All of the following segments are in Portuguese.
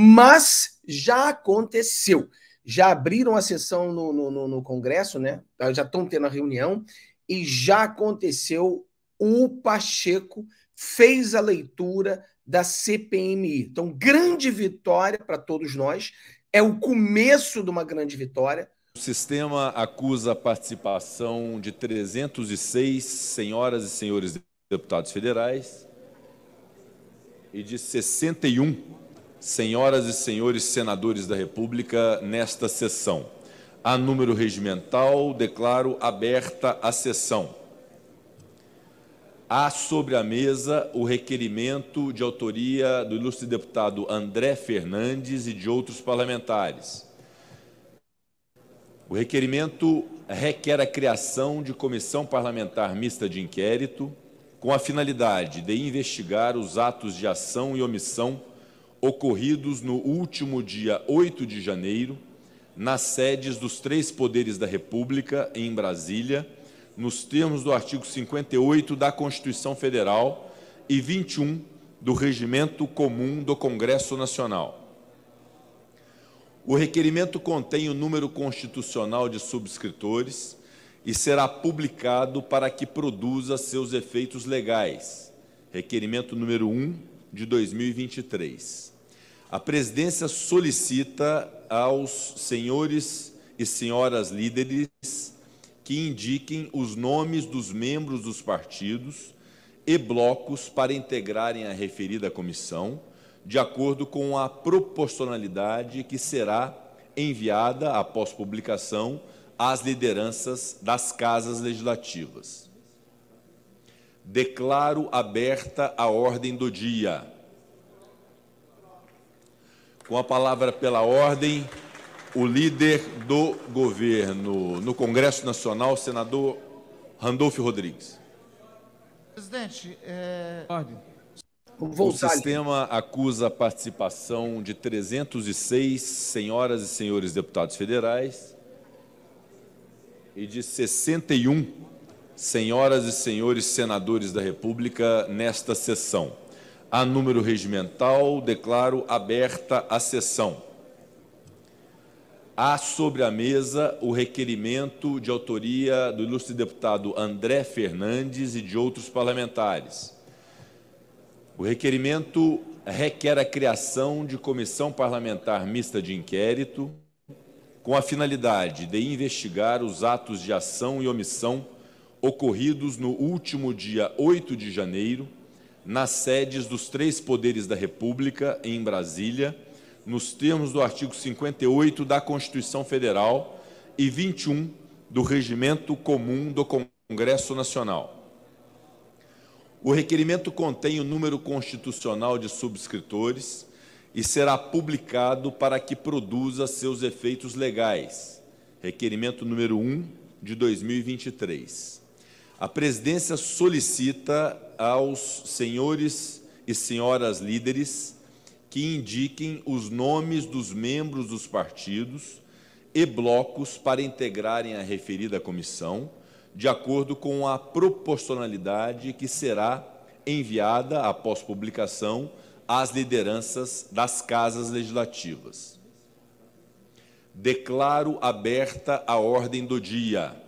mas já aconteceu. Já abriram a sessão no, no, no, no Congresso, né? Tá, já estão tendo a reunião e já aconteceu. O Pacheco fez a leitura da CPMI. Então, grande vitória para todos nós. É o começo de uma grande vitória. O sistema acusa a participação de 306 senhoras e senhores deputados federais e de 61 senhoras e senhores senadores da República, nesta sessão. A número regimental, declaro aberta a sessão. Há sobre a mesa o requerimento de autoria do ilustre deputado André Fernandes e de outros parlamentares. O requerimento requer a criação de comissão parlamentar mista de inquérito com a finalidade de investigar os atos de ação e omissão ocorridos no último dia 8 de janeiro, nas sedes dos três poderes da República, em Brasília, nos termos do artigo 58 da Constituição Federal e 21 do Regimento Comum do Congresso Nacional. O requerimento contém o número constitucional de subscritores e será publicado para que produza seus efeitos legais. Requerimento número 1 de 2023. A presidência solicita aos senhores e senhoras líderes que indiquem os nomes dos membros dos partidos e blocos para integrarem a referida comissão, de acordo com a proporcionalidade que será enviada após publicação às lideranças das casas legislativas. Declaro aberta a ordem do dia. Com a palavra pela ordem, o líder do governo no Congresso Nacional, senador Randolfo Rodrigues. Presidente, é... o sistema acusa a participação de 306 senhoras e senhores deputados federais e de 61 senhoras e senhores senadores da República, nesta sessão. A número regimental, declaro aberta a sessão. Há sobre a mesa o requerimento de autoria do ilustre deputado André Fernandes e de outros parlamentares. O requerimento requer a criação de comissão parlamentar mista de inquérito com a finalidade de investigar os atos de ação e omissão ocorridos no último dia 8 de janeiro, nas sedes dos três poderes da República, em Brasília, nos termos do artigo 58 da Constituição Federal e 21 do Regimento Comum do Congresso Nacional. O requerimento contém o número constitucional de subscritores e será publicado para que produza seus efeitos legais. Requerimento número 1 de 2023. A presidência solicita aos senhores e senhoras líderes que indiquem os nomes dos membros dos partidos e blocos para integrarem a referida comissão, de acordo com a proporcionalidade que será enviada após publicação às lideranças das casas legislativas. Declaro aberta a ordem do dia.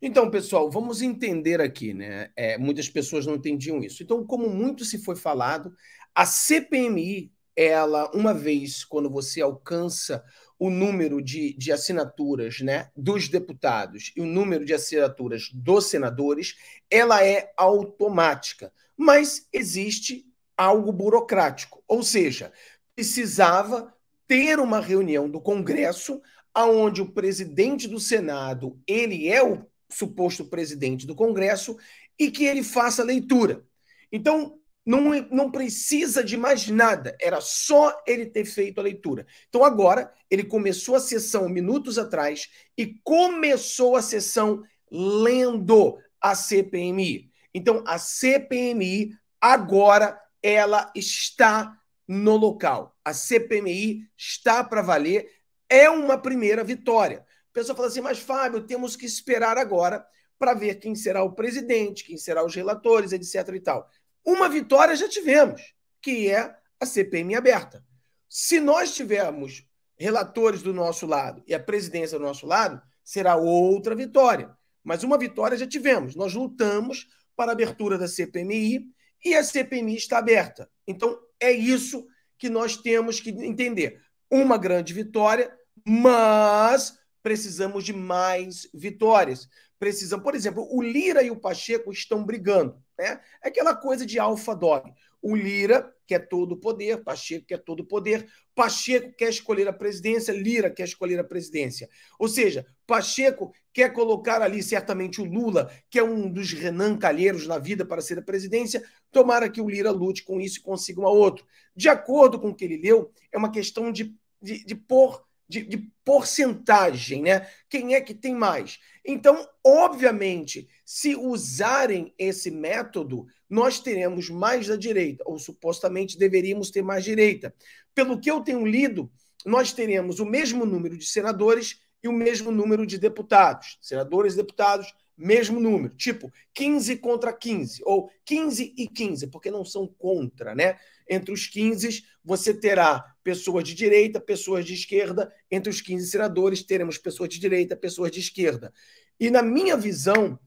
Então, pessoal, vamos entender aqui, né? É, muitas pessoas não entendiam isso. Então, como muito se foi falado, a CPMI, ela, uma vez quando você alcança o número de, de assinaturas né, dos deputados e o número de assinaturas dos senadores, ela é automática. Mas existe algo burocrático, ou seja, precisava ter uma reunião do Congresso aonde o presidente do Senado, ele é o suposto presidente do Congresso e que ele faça a leitura. Então, não, é, não precisa de mais nada, era só ele ter feito a leitura. Então, agora, ele começou a sessão minutos atrás e começou a sessão lendo a CPMI. Então, a CPMI agora ela está no local. A CPMI está para valer, é uma primeira vitória. O pessoa fala assim, mas Fábio, temos que esperar agora para ver quem será o presidente, quem será os relatores, etc. e tal. Uma vitória já tivemos, que é a CPMI aberta. Se nós tivermos relatores do nosso lado e a presidência do nosso lado, será outra vitória. Mas uma vitória já tivemos. Nós lutamos para a abertura da CPMI e a CPMI está aberta. Então, é isso que nós temos que entender. Uma grande vitória, mas precisamos de mais vitórias. Precisam, por exemplo, o Lira e o Pacheco estão brigando, né? É aquela coisa de alfa dog. O Lira quer todo o poder, Pacheco quer todo o poder, Pacheco quer escolher a presidência, Lira quer escolher a presidência. Ou seja, Pacheco quer colocar ali certamente o Lula, que é um dos Renan Calheiros na vida para ser a presidência, tomara que o Lira lute com isso e consiga uma outra. De acordo com o que ele leu, é uma questão de, de, de pôr de, de porcentagem, né? Quem é que tem mais? Então, obviamente, se usarem esse método, nós teremos mais da direita, ou supostamente deveríamos ter mais direita. Pelo que eu tenho lido, nós teremos o mesmo número de senadores e o mesmo número de deputados. Senadores e deputados, mesmo número. Tipo, 15 contra 15, ou 15 e 15, porque não são contra, né? Entre os 15, você terá pessoas de direita, pessoas de esquerda. Entre os 15 senadores, teremos pessoas de direita, pessoas de esquerda. E, na minha visão,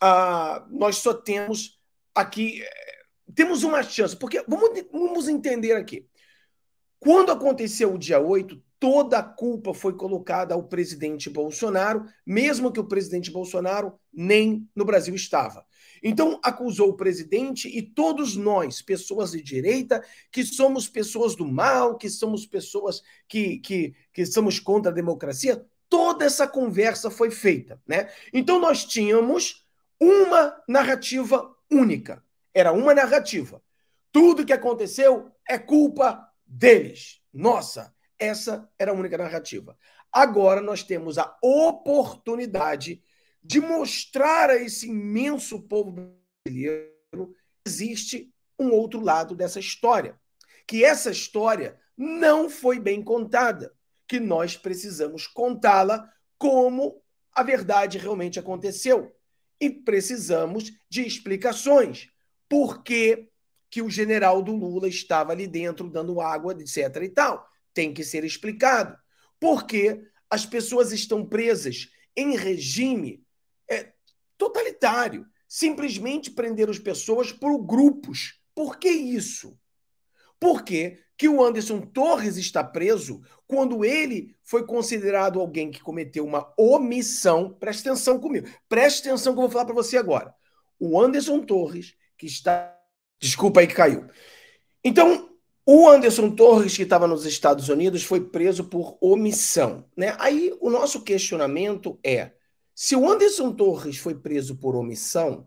ah, nós só temos aqui. Eh, temos uma chance, porque vamos, vamos entender aqui. Quando aconteceu o dia 8, toda a culpa foi colocada ao presidente Bolsonaro, mesmo que o presidente Bolsonaro nem no Brasil estava. Então, acusou o presidente e todos nós, pessoas de direita, que somos pessoas do mal, que somos pessoas que, que, que somos contra a democracia, toda essa conversa foi feita. Né? Então, nós tínhamos uma narrativa única. Era uma narrativa. Tudo que aconteceu é culpa deles. Nossa, essa era a única narrativa. Agora nós temos a oportunidade de mostrar a esse imenso povo brasileiro existe um outro lado dessa história, que essa história não foi bem contada, que nós precisamos contá-la como a verdade realmente aconteceu e precisamos de explicações por que, que o general do Lula estava ali dentro dando água, etc e tal. Tem que ser explicado. Porque as pessoas estão presas em regime totalitário. Simplesmente prender as pessoas por grupos. Por que isso? Por que, que o Anderson Torres está preso quando ele foi considerado alguém que cometeu uma omissão? Preste atenção comigo. Preste atenção que eu vou falar para você agora. O Anderson Torres, que está. Desculpa aí que caiu. Então, o Anderson Torres, que estava nos Estados Unidos, foi preso por omissão. Né? Aí o nosso questionamento é: se o Anderson Torres foi preso por omissão,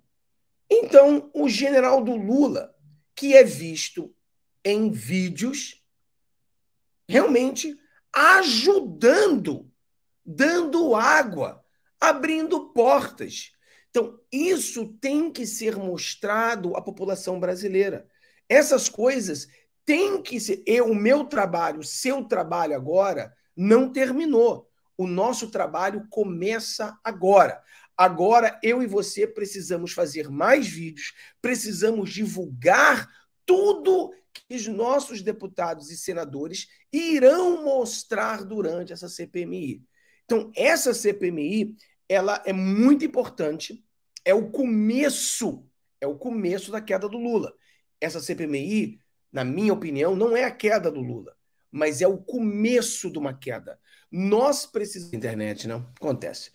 então o general do Lula, que é visto em vídeos, realmente ajudando, dando água, abrindo portas. Então, isso tem que ser mostrado à população brasileira. Essas coisas têm que ser. Eu, o meu trabalho, o seu trabalho agora, não terminou. O nosso trabalho começa agora. Agora eu e você precisamos fazer mais vídeos, precisamos divulgar tudo que os nossos deputados e senadores irão mostrar durante essa CPMI. Então, essa CPMI, ela é muito importante, é o começo, é o começo da queda do Lula. Essa CPMI, na minha opinião, não é a queda do Lula mas é o começo de uma queda. Nós precisamos. Internet, não? Acontece.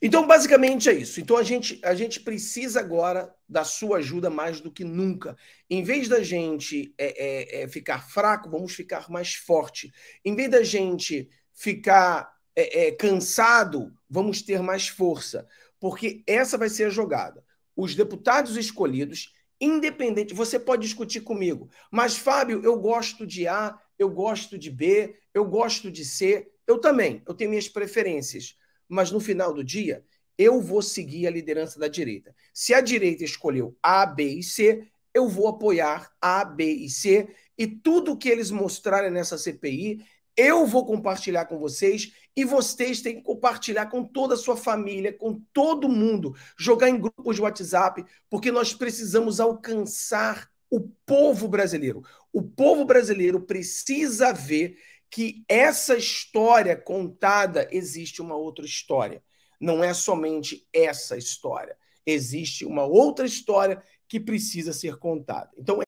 Então, basicamente é isso. Então, a gente, a gente precisa agora da sua ajuda mais do que nunca. Em vez da gente é, é, é, ficar fraco, vamos ficar mais forte. Em vez da gente ficar é, é, cansado, vamos ter mais força. Porque essa vai ser a jogada. Os deputados escolhidos independente. Você pode discutir comigo, mas Fábio, eu gosto de A, eu gosto de B, eu gosto de C. Eu também, eu tenho minhas preferências. Mas no final do dia, eu vou seguir a liderança da direita. Se a direita escolheu A, B e C, eu vou apoiar A, B e C. E tudo que eles mostrarem nessa CPI, eu vou compartilhar com vocês e vocês têm que compartilhar com toda a sua família, com todo mundo, jogar em grupos de WhatsApp, porque nós precisamos alcançar o povo brasileiro. O povo brasileiro precisa ver que essa história contada existe uma outra história. Não é somente essa história. Existe uma outra história que precisa ser contada. Então,